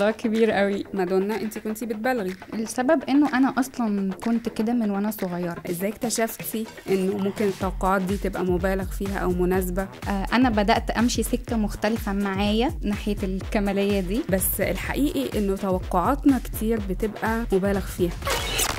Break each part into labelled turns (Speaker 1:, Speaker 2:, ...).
Speaker 1: الموضوع كبير قوي مادونا انت كنتي بتبالغي السبب انه انا اصلا كنت كده من وانا صغيره ازاي اكتشفتي انه ممكن التوقعات دي تبقى مبالغ فيها او مناسبه آه انا بدات امشي سكه مختلفه معايا ناحيه الكماليه دي بس الحقيقي انه توقعاتنا كتير بتبقى مبالغ فيها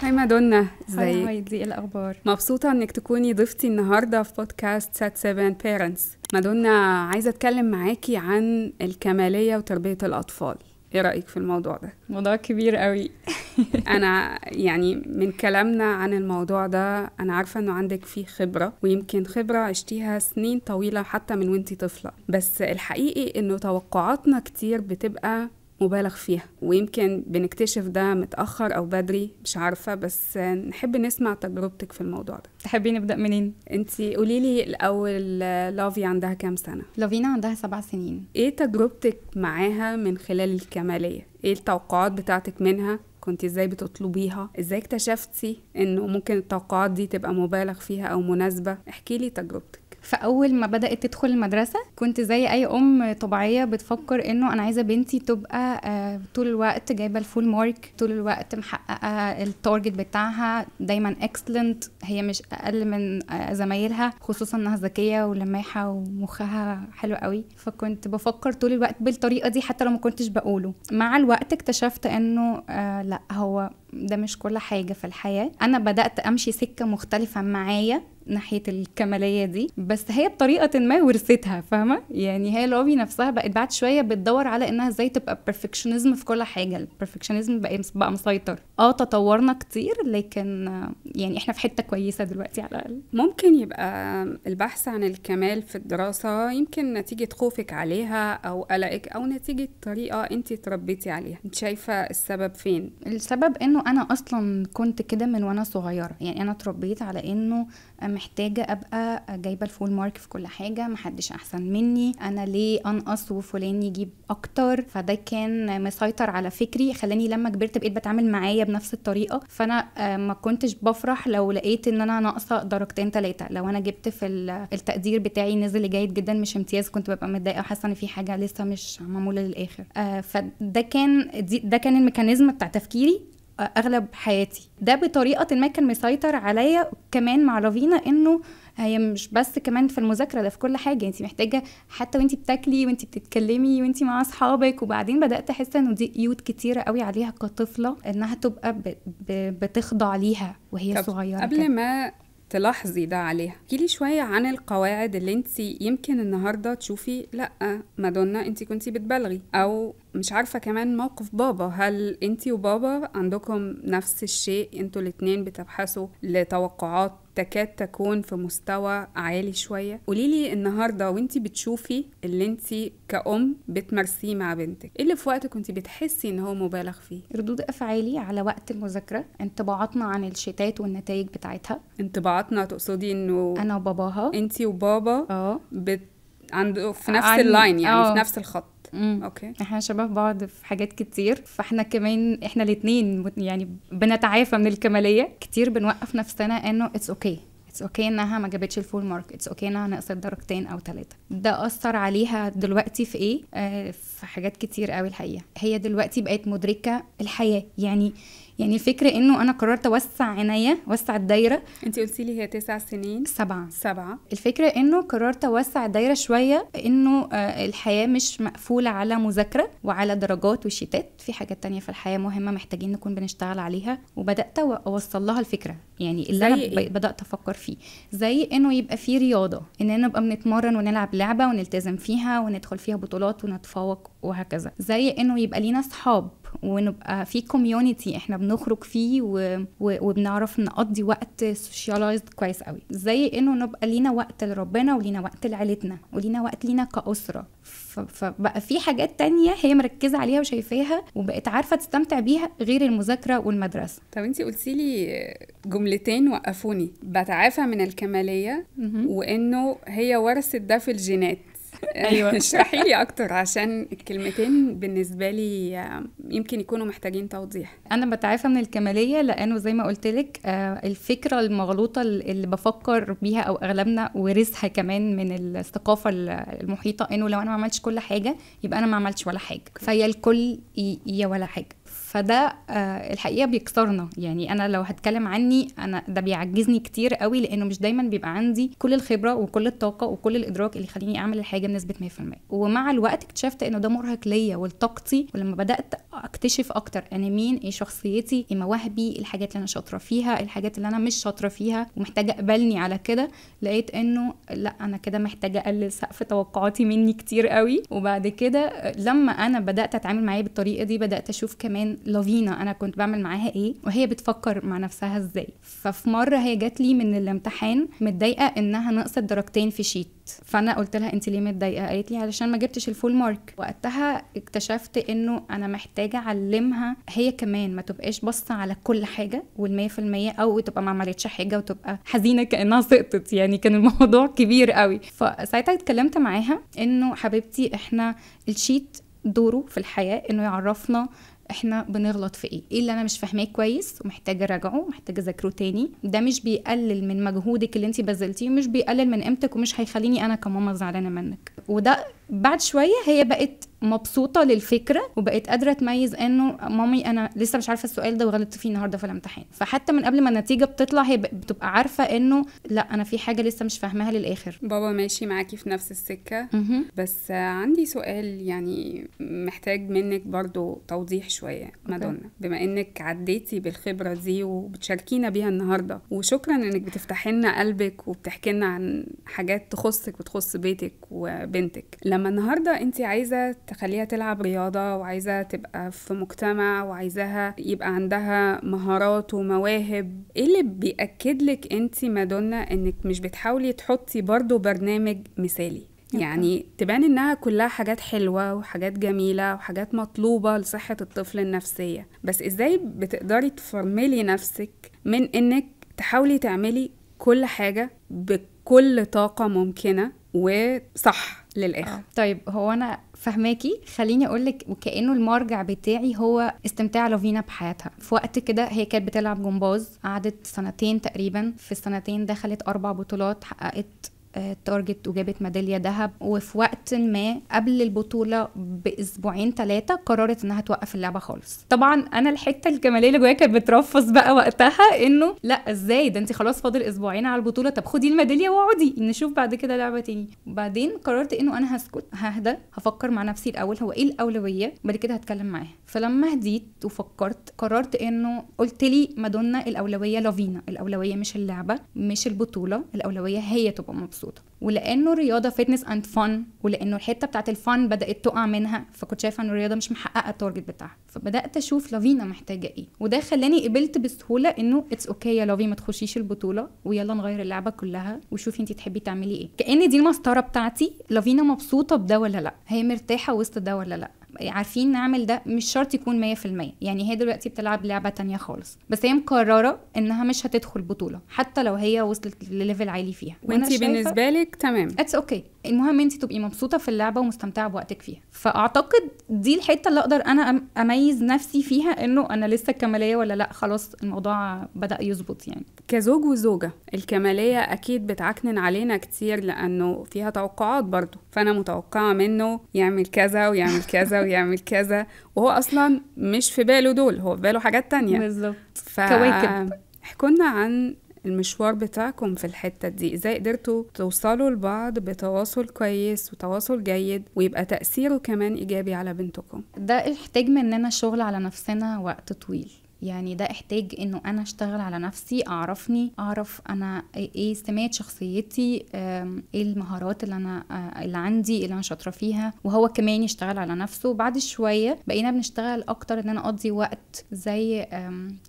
Speaker 1: هاي مادونا ازيك هاي
Speaker 2: دي الاخبار
Speaker 1: مبسوطه انك تكوني ضيفتي النهارده في بودكاست سات 7 بيرنتس مادونا عايزه اتكلم معاكي عن الكماليه وتربيه الاطفال ايه رايك في الموضوع ده موضوع كبير قوي انا يعني من كلامنا عن الموضوع ده انا عارفه انه عندك فيه خبره ويمكن خبره عشتيها سنين طويله حتى من وانتي طفله بس الحقيقي انه توقعاتنا كتير بتبقى مبالغ فيها ويمكن بنكتشف ده متأخر أو بدري مش عارفة بس نحب نسمع تجربتك في الموضوع ده تحبي نبدأ منين؟ انت قولي لي الأول لافي عندها كام سنة؟
Speaker 2: لافينا عندها سبع سنين
Speaker 1: ايه تجربتك معاها من خلال الكمالية؟ ايه التوقعات بتاعتك منها كنت ازاي بتطلبيها ازاي اكتشفتي انه ممكن التوقعات دي تبقى مبالغ فيها او مناسبه احكي لي تجربتك
Speaker 2: فاول ما بدات تدخل المدرسه كنت زي اي ام طبيعيه بتفكر انه انا عايزه بنتي تبقى آه، طول الوقت جايبه الفول مارك طول الوقت محققه التارجت بتاعها دايما اكسلنت هي مش اقل من آه، زمايلها خصوصا انها ذكيه ولماحه ومخها حلو قوي فكنت بفكر طول الوقت بالطريقه دي حتى لو ما كنتش بقوله مع الوقت اكتشفت انه آه، لا هو ده مش كل حاجة في الحياة أنا بدأت أمشي سكة مختلفة معايا ناحية الكمالية دي بس هي بطريقة ما ورثتها فاهمة يعني هي لوبي نفسها بقت بعد شوية بتدور على إنها إزاي تبقى بيرفكشنزم في كل حاجة perfectionism بقى بقى مسيطر اه تطورنا كتير لكن يعني إحنا في حتة كويسة دلوقتي على الأقل
Speaker 1: ممكن يبقى البحث عن الكمال في الدراسة يمكن نتيجة خوفك عليها أو قلقك أو نتيجة طريقة أنت اتربيتي عليها أنت شايفة السبب فين السبب إنه انا
Speaker 2: اصلا كنت كده من وانا صغيره يعني انا اتربيت على انه محتاجه ابقى جايبه الفول مارك في كل حاجه محدش احسن مني انا ليه انقص وفلان يجيب اكتر فده كان مسيطر على فكري خلاني لما كبرت بقيت بتعامل معايا بنفس الطريقه فانا آه، ما كنتش بفرح لو لقيت ان انا ناقصه درجتين ثلاثه لو انا جبت في التقدير بتاعي نزل جيد جدا مش امتياز كنت ببقى متضايقه وحاسه ان في حاجه لسه مش معموله للاخر آه، فده كان ده كان الميكانيزم بتاع تفكيري اغلب حياتي ده بطريقه ما كان مسيطر عليا كمان مع لافينا انه هي مش بس كمان في المذاكره ده في كل حاجه انت محتاجه حتى وانت بتاكلي وانت بتتكلمي وانت مع اصحابك وبعدين بدات احس انه دي قيود كتيره قوي عليها كطفله انها تبقى ب... ب... بتخضع ليها وهي صغيره قبل كده.
Speaker 1: ما تلاحظي ده عليها احكيلي شوية عن القواعد اللي انت يمكن النهاردة تشوفي لأ مادونا انت كنتي بتبلغي أو مش عارفه كمان موقف بابا هل انتي وبابا عندكم نفس الشيء انتوا الاتنين بتبحثوا لتوقعات تكاد تكون في مستوى عالي شويه قوليلي النهارده وانتي بتشوفي اللي انتي كأم بتمارسيه مع بنتك ايه اللي في وقت كنتي بتحسي ان هو مبالغ فيه ردود افعالي على وقت المذاكره انطباعاتنا عن الشتات والنتائج بتاعتها انطباعاتنا تقصدي انه انا وباباها انتي وبابا اه بت... عنده في نفس عن... اللاين يعني أوه. في آه. نفس الخط
Speaker 2: اوكي احنا شبه بعض في حاجات كتير فاحنا كمان احنا الاثنين يعني بنتعافى من الكماليه كتير بنوقف نفسنا انه اتس اوكي اتس اوكي انها ما جابتش الفول مارك اتس اوكي انها نقصت درجتين او ثلاثه ده اثر عليها دلوقتي في ايه آه في حاجات كتير قوي الحقيقه هي دلوقتي بقت مدركه الحياه يعني يعني الفكرة انه انا قررت اوسع عينيا اوسع الدايرة انت قلتي لي هي تسع سنين سبعة سبعة الفكرة انه قررت اوسع الدايرة شوية انه آه، الحياة مش مقفولة على مذاكرة وعلى درجات وشيتات في حاجات تانية في الحياة مهمة محتاجين نكون بنشتغل عليها وبدأت اوصل لها الفكرة يعني اللي انا إيه؟ بدأت افكر فيه زي انه يبقى في رياضة ان انا نبقى بنتمرن ونلعب لعبة ونلتزم فيها وندخل فيها بطولات ونتفوق وهكذا زي انه يبقى لينا اصحاب ونبقى في كوميونتي احنا بنخرج فيه و... و... وبنعرف نقضي وقت سوشيالايزد كويس قوي زي انه نبقى لينا وقت لربنا ولينا وقت لعيلتنا ولينا وقت لينا كأسرة ف... فبقى في حاجات تانية هي مركزة عليها وشايفاها وبقت عارفة تستمتع بيها غير المذاكرة والمدرسة
Speaker 1: طب انت قلتي لي جملتين وقفوني بتعافى من الكمالية م -م. وانه هي ورثت ده في الجينات ايوه اشرحي لي اكتر عشان الكلمتين بالنسبه لي يمكن يكونوا محتاجين توضيح
Speaker 2: انا بتعافى من الكماليه لانه زي ما قلت لك آه، الفكره المغلوطه اللي بفكر بيها او اغلبنا ورثها كمان من الثقافه المحيطه انه لو انا ما عملتش كل حاجه يبقى انا ما عملتش ولا حاجه فيا الكل يا ولا حاجه فده آه، الحقيقه بيكسرنا يعني انا لو هتكلم عني انا ده بيعجزني كتير قوي لانه مش دايما بيبقى عندي كل الخبره وكل الطاقه وكل الادراك اللي يخليني اعمل الحاجه بنسبه 100% ومع الوقت اكتشفت انه ده مرهق ليا ولطاقتي ولما بدات اكتشف اكتر انا مين ايه شخصيتي ايه مواهبي إيه الحاجات اللي انا شاطره فيها إيه الحاجات اللي انا مش شاطره فيها ومحتاجه اقبلني على كده لقيت انه لا انا كده محتاجه اقلل سقف توقعاتي مني كتير قوي وبعد كده لما انا بدات اتعامل معايا بالطريقه دي بدات اشوف كمان لافينا انا كنت بعمل معاها ايه وهي بتفكر مع نفسها ازاي ففي مره هي جات لي من الامتحان متضايقه انها نقصت درجتين في شيت فانا قلت لها انت ليه متضايقه قالت لي علشان ما جبتش الفول مارك وقتها اكتشفت انه انا محتاجه اعلمها هي كمان ما تبقاش باصه على كل حاجه وال100% او تبقى ما عملتش حاجه وتبقى حزينه كانها سقطت يعني كان الموضوع كبير قوي فساعتها اتكلمت معاها انه حبيبتي احنا الشيت دوره في الحياه انه يعرفنا احنا بنغلط في ايه ايه اللي انا مش فاهماه كويس ومحتاجه اراجعه محتاجه اذاكره تاني ده مش بيقلل من مجهودك اللي انت بذلتيه مش بيقلل من قيمتك ومش هيخليني انا كماما زعلانه منك وده بعد شويه هي بقت مبسوطه للفكره وبقت قادره تميز انه مامي انا لسه مش عارفه السؤال ده وغلطت فيه النهارده في الامتحان فحتى من قبل ما النتيجه بتطلع هي بتبقى عارفه انه لا انا في حاجه لسه مش فاهماها
Speaker 1: للاخر بابا ماشي معاكي في نفس السكه م-م. بس عندي سؤال يعني محتاج منك برضو توضيح شويه مادونا بما انك عديتي بالخبره دي وبتشاركينا بيها النهارده وشكرا انك بتفتحي لنا قلبك وبتحكي لنا عن حاجات تخصك وتخص بيتك وبنتك لما اما النهارده انت عايزه تخليها تلعب رياضه وعايزه تبقى في مجتمع وعايزاها يبقى عندها مهارات ومواهب ايه اللي بيأكد لك انت مادونا انك مش بتحاولي تحطي برضو برنامج مثالي يعني تبان انها كلها حاجات حلوه وحاجات جميله وحاجات مطلوبه لصحه الطفل النفسيه بس ازاي بتقدري تفرملي نفسك من انك تحاولي تعملي كل حاجه بكل طاقه ممكنه وصح للاخر آه.
Speaker 2: طيب هو انا فهماكي خليني اقول لك وكانه المرجع بتاعي هو استمتاع لوفينا بحياتها في وقت كده هي كانت بتلعب جمباز قعدت سنتين تقريبا في السنتين دخلت اربع بطولات حققت تارجت وجابت ميداليه ذهب وفي وقت ما قبل البطوله باسبوعين ثلاثه قررت انها توقف اللعبه خالص طبعا انا الحته الجماليه اللي جوايا كانت بترفض بقى وقتها انه لا ازاي ده انت خلاص فاضل اسبوعين على البطوله طب خدي الميداليه واقعدي نشوف بعد كده لعبه تاني وبعدين قررت انه انا هسكت ههدى هفكر مع نفسي الاول هو ايه الاولويه بعد كده هتكلم معاها فلما هديت وفكرت قررت انه قلت لي مادونا الاولويه لافينا الاولويه مش اللعبه مش البطوله الاولويه هي تبقى مبسوطه مبسوطه ولانه الرياضه فيتنس اند فن ولانه الحته بتاعت الفن بدات تقع منها فكنت شايفه ان الرياضه مش محققه التارجت بتاعها فبدات اشوف لافينا محتاجه ايه وده خلاني قبلت بسهوله انه اتس اوكي يا لافي ما تخشيش البطوله ويلا نغير اللعبه كلها وشوفي انت تحبي تعملي ايه كان دي المسطره بتاعتي لافينا مبسوطه بده ولا لا هي مرتاحه وسط ده ولا لا عارفين نعمل ده مش شرط يكون 100% يعني هي دلوقتي بتلعب لعبه تانية خالص بس هي مقرره انها مش هتدخل بطوله حتى لو هي وصلت لليفل عالي فيها وانت بالنسبه لك تمام اتس اوكي okay. المهم انت تبقي مبسوطه في اللعبه ومستمتعه بوقتك فيها فاعتقد دي الحته اللي اقدر انا اميز نفسي فيها انه انا لسه كماليه ولا لا خلاص الموضوع بدا يظبط يعني
Speaker 1: كزوج وزوجه الكماليه اكيد بتعكنن علينا كتير لانه فيها توقعات برضه فانا متوقعه منه يعمل كذا ويعمل كذا ويعمل كذا وهو اصلا مش في باله دول هو في باله حاجات تانية بالظبط ف... كواكب احكولنا عن المشوار بتاعكم في الحتة دي ازاي قدرتوا توصلوا لبعض بتواصل كويس وتواصل جيد ويبقى تأثيره كمان إيجابي على بنتكم ده احتاج مننا شغل على نفسنا وقت طويل يعني ده احتاج انه
Speaker 2: انا اشتغل على نفسي اعرفني اعرف انا ايه, إيه سمات شخصيتي ايه المهارات اللي انا آه، اللي عندي اللي انا شاطره فيها وهو كمان يشتغل على نفسه وبعد شويه بقينا بنشتغل اكتر ان انا اقضي وقت زي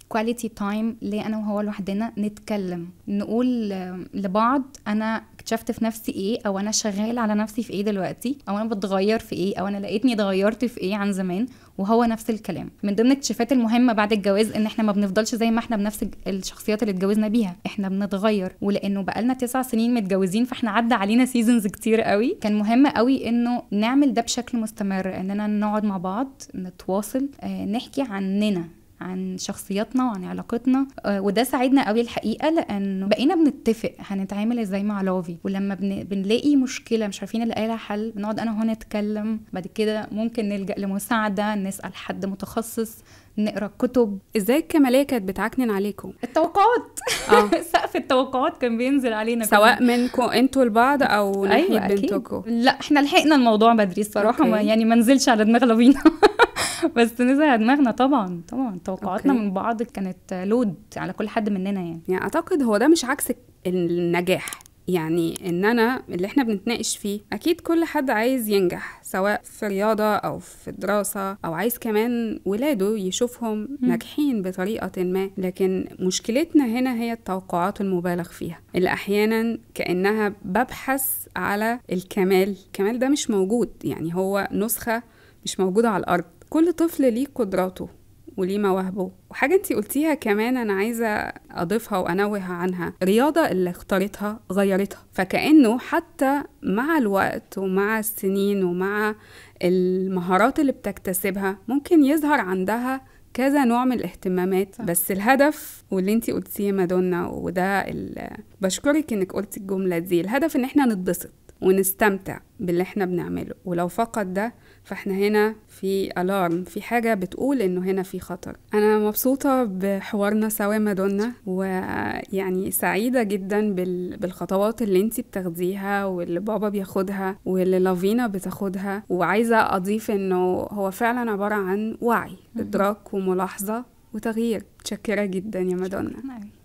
Speaker 2: كواليتي تايم ليا انا وهو لوحدنا نتكلم نقول لبعض انا اكتشفت في نفسي ايه او انا شغال على نفسي في ايه دلوقتي او انا بتغير في ايه او انا لقيتني اتغيرت في ايه عن زمان وهو نفس الكلام من ضمن الاكتشافات المهمه بعد الجواز ان احنا ما بنفضلش زي ما احنا بنفس الشخصيات اللي اتجوزنا بيها احنا بنتغير ولانه بقالنا تسع سنين متجوزين فاحنا عدى علينا سيزونز كتير قوي كان مهم قوي انه نعمل ده بشكل مستمر اننا نقعد مع بعض نتواصل آه، نحكي عننا عن شخصياتنا وعن علاقتنا آه، وده ساعدنا قوي الحقيقه لانه بقينا بنتفق هنتعامل ازاي مع لافي ولما بن... بنلاقي مشكله مش عارفين نلاقي لها حل بنقعد انا وهو نتكلم بعد كده ممكن نلجا لمساعده نسال حد متخصص نقرا كتب ازاي الكماليه كانت بتعكنن عليكم التوقعات آه. سقف التوقعات كان بينزل علينا سواء منكم انتوا لبعض او ناحيه أيوة بنتكم لا احنا لحقنا الموضوع بدري الصراحه ما يعني ما نزلش على دماغ لافينا بس نزل على دماغنا طبعا طبعا توقعاتنا من بعض كانت لود
Speaker 1: على كل حد مننا يعني يعني اعتقد هو ده مش عكس النجاح يعني ان انا اللي احنا بنتناقش فيه اكيد كل حد عايز ينجح سواء في رياضه او في دراسه او عايز كمان ولاده يشوفهم ناجحين بطريقه ما لكن مشكلتنا هنا هي التوقعات المبالغ فيها اللي احيانا كانها ببحث على الكمال الكمال ده مش موجود يعني هو نسخه مش موجوده على الارض كل طفل ليه قدراته وليه مواهبه وحاجة انتي قلتيها كمان انا عايزة اضيفها وانوه عنها الرياضة اللي اختارتها غيرتها فكأنه حتى مع الوقت ومع السنين ومع المهارات اللي بتكتسبها ممكن يظهر عندها كذا نوع من الاهتمامات صح. بس الهدف واللي انتي قلتيه مادونا وده بشكرك انك قلتي الجملة دي الهدف ان احنا نتبسط ونستمتع باللي احنا بنعمله ولو فقد ده فاحنا هنا في الارم في حاجة بتقول انه هنا في خطر انا مبسوطة بحوارنا سوا مادونا ويعني سعيدة جدا بالخطوات اللي انت بتاخديها واللي بابا بياخدها واللي لافينا بتاخدها وعايزة اضيف انه هو فعلا عبارة عن وعي ادراك وملاحظة وتغيير متشكرة جدا يا مادونا